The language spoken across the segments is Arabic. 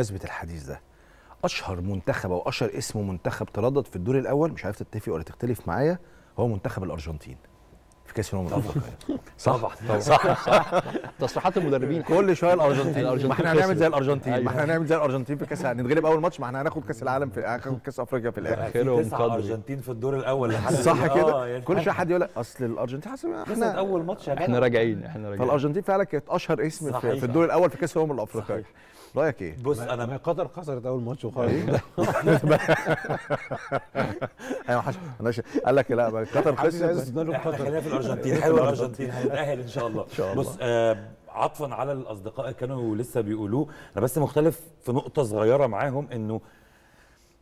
بمناسبة الحديث ده أشهر منتخب أو أشهر اسم منتخب تردد في الدور الأول مش عارف تتفق ولا تختلف معايا هو منتخب الأرجنتين في كاس الامم الافريقيه صح طبعا صح صح تصريحات المدربين كل شويه الارجنتين ما احنا هنعمل زي الارجنتين ما أيوه. احنا هنعمل زي الارجنتين في كاس هنتغلب اول ماتش ما احنا هناخد كاس العالم في هناخد كاس افريقيا في الاخر تسعة ارجنتين في الدور الاول لحد يعني صح كده آه، يعني كل شويه حد يقول اصل الارجنتين حسب احنا اول ماتش يعني. احنا راجعين احنا راجعين فالارجنتين فعلا كانت اشهر اسم في الدور الاول في كاس الامم الافريقيه رايك ايه؟ بص انا ما قطر خسرت اول ماتش وخلاص ايوه انا أيوه، قال لك لا قطر خسرت خلينا في الارجنتين حلو الارجنتين هنتاهل ان شاء الله بص آه عطفا على الاصدقاء كانوا لسه بيقولوه انا بس مختلف في نقطه صغيره معاهم انه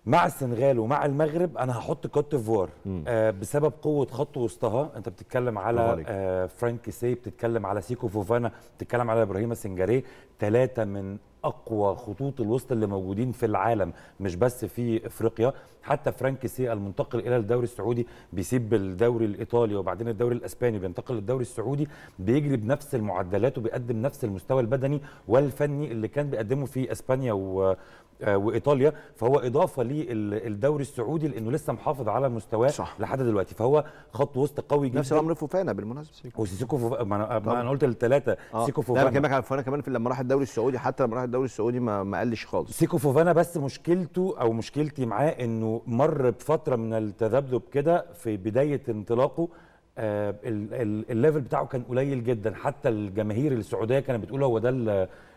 مع السنغال ومع المغرب انا هحط كوت ديفوار آه بسبب قوه خط وسطها انت بتتكلم على آه فرانك سي بتتكلم على سيكو فوفانا بتتكلم على ابراهيم سنجاري ثلاثه من اقوى خطوط الوسط اللي موجودين في العالم مش بس في افريقيا حتى فرانك سي المنتقل الى الدوري السعودي بيسيب الدوري الايطالي وبعدين الدوري الاسباني بينتقل للدوري السعودي بيجري بنفس المعدلات وبيقدم نفس المستوى البدني والفني اللي كان بيقدمه في اسبانيا و آه، وايطاليا فهو اضافه للدوري السعودي لانه لسه محافظ على مستواه لحد دلوقتي فهو خط وسط قوي جدا نفس الامر فوفانا بالمناسبه وسيكو فوفانا ما انا قلت الثلاثه آه. سيكو فوفانا كمان كمان لما راح الدوري السعودي حتى لما راح الدوري السعودي ما, ما قلش خالص سيكو فوفانا بس مشكلته او مشكلتي معاه انه مر بفتره من التذبذب كده في بدايه انطلاقه آه الليفل بتاعه كان قليل جدا حتى الجماهير السعوديه كانت بتقول هو ده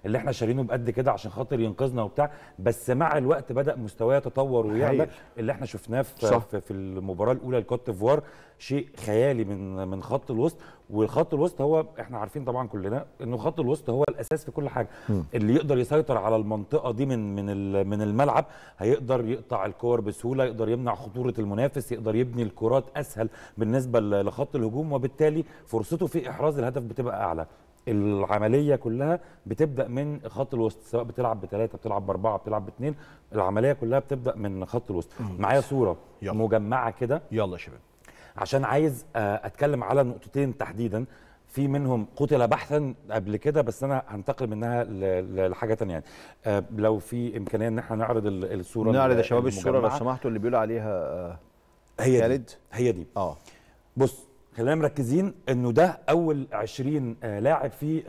اللي احنا شارينه بقد كده عشان خاطر ينقذنا وبتاع بس مع الوقت بدا مستواه يتطور ويعلى اللي احنا شفناه في, في, في المباراه الاولى لكوت ديفوار شيء خيالي من من خط الوسط والخط الوسط هو احنا عارفين طبعا كلنا انه خط الوسط هو الاساس في كل حاجه م. اللي يقدر يسيطر على المنطقه دي من من من الملعب هيقدر يقطع الكور بسهوله يقدر يمنع خطوره المنافس يقدر يبني الكرات اسهل بالنسبه لخط الهجوم وبالتالي فرصته في احراز الهدف بتبقى اعلى العمليه كلها بتبدا من خط الوسط سواء بتلعب بثلاثه بتلعب باربعه بتلعب باثنين العمليه كلها بتبدا من خط الوسط معايا صوره يلا. مجمعه كده يلا شباب عشان عايز آه، اتكلم على نقطتين تحديدا في منهم قتل بحثا قبل كده بس انا هنتقل منها لحاجه ثانيه يعني آه، لو في امكانيه ان احنا نعرض الصوره نعرض يا شباب الصوره لو سمحتوا اللي بيقولوا عليها آه، هي دي. هي دي اه بص خلينا مركزين انه ده اول 20 لاعب في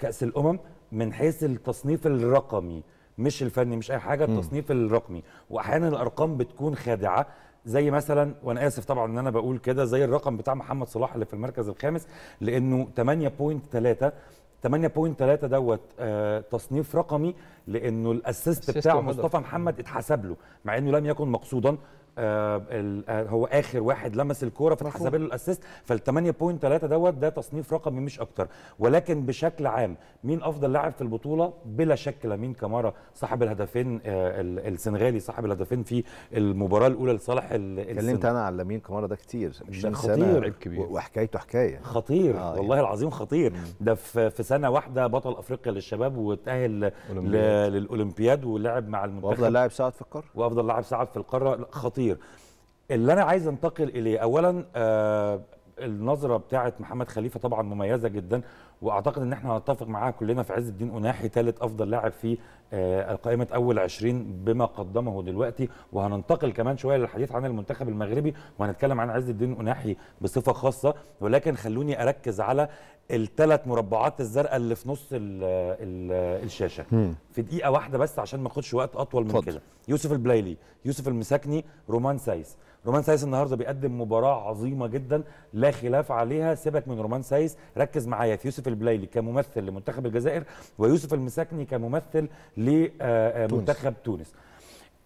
كاس الامم من حيث التصنيف الرقمي مش الفني مش اي حاجه التصنيف الرقمي واحيانا الارقام بتكون خادعه زي مثلا وانا اسف طبعا ان انا بقول كده زي الرقم بتاع محمد صلاح اللي في المركز الخامس لانه 8.3 8.3 دوت آه، تصنيف رقمي لانه الاسيست بتاع مصطفى محمد اتحسب له مع انه لم يكن مقصودا آه،, آه هو اخر واحد لمس الكوره فتحسب له الاسيست فال 8.3 دوت ده تصنيف رقمي مش اكتر ولكن بشكل عام مين افضل لاعب في البطوله بلا شك لامين كمارا صاحب الهدفين آه السنغالي صاحب الهدفين في المباراه الاولى لصالح اتكلمت انا عن لامين كمارا ده كتير ده خطير كبير وحكايته حكايه خطير آه والله يعني. العظيم خطير ده في سنه واحده بطل افريقيا للشباب وتاهل للاولمبياد ولعب مع المنتخب وافضل لاعب ساعد في القاره وافضل لاعب ساعد في القاره خطير كتير اللي انا عايز انتقل اليه اولا آه النظره بتاعه محمد خليفه طبعا مميزه جدا واعتقد ان احنا هنتفق معاها كلنا في عز الدين اناحي ثالث افضل لاعب في آه، قائمه اول 20 بما قدمه دلوقتي وهننتقل كمان شويه للحديث عن المنتخب المغربي وهنتكلم عن عز الدين اناحي بصفه خاصه ولكن خلوني اركز على الثلاث مربعات الزرقاء اللي في نص الـ الـ الشاشه مم. في دقيقه واحده بس عشان ما اخدش وقت اطول من فضل. كده يوسف البلايلي يوسف المساكني رومان سايس رومان سايس النهارده بيقدم مباراه عظيمه جدا لا خلاف عليها سيبك من رومان سايس ركز معايا في يوسف البلايلي كممثل لمنتخب الجزائر ويوسف المساكني كممثل لمنتخب تونس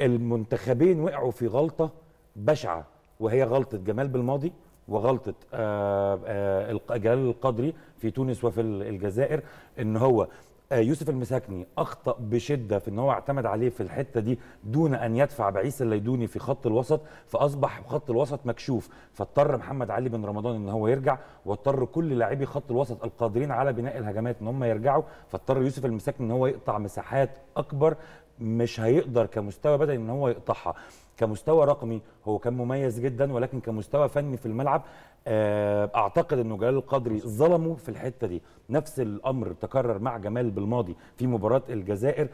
المنتخبين وقعوا في غلطه بشعه وهي غلطه جمال بالماضي وغلطه آه، آه، جلال القدري في تونس وفي الجزائر ان هو آه، يوسف المساكني اخطا بشده في ان هو اعتمد عليه في الحته دي دون ان يدفع بعيسى الليدوني في خط الوسط فاصبح خط الوسط مكشوف فاضطر محمد علي بن رمضان ان هو يرجع واضطر كل لاعبي خط الوسط القادرين على بناء الهجمات ان هم يرجعوا فاضطر يوسف المساكني ان هو يقطع مساحات اكبر مش هيقدر كمستوى بدني ان هو يقطعها كمستوى رقمي هو كان مميز جدا ولكن كمستوى فني في الملعب آه، اعتقد انه جلال القدري ظلمه في الحته دي نفس الامر تكرر مع جمال بالماضي في مباراه الجزائر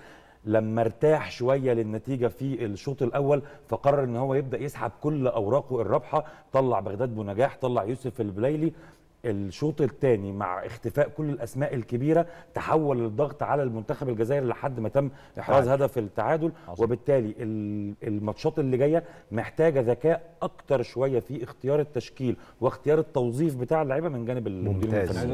لما ارتاح شويه للنتيجه في الشوط الاول فقرر ان هو يبدا يسحب كل اوراقه الرابحه طلع بغداد بنجاح طلع يوسف البليلي الشوط الثاني مع اختفاء كل الاسماء الكبيره تحول الضغط على المنتخب الجزائري لحد ما تم احراز هدف التعادل عصر. وبالتالي الماتشات اللي جايه محتاجه ذكاء اكتر شويه في اختيار التشكيل واختيار التوظيف بتاع اللعيبه من جانب المدير الفني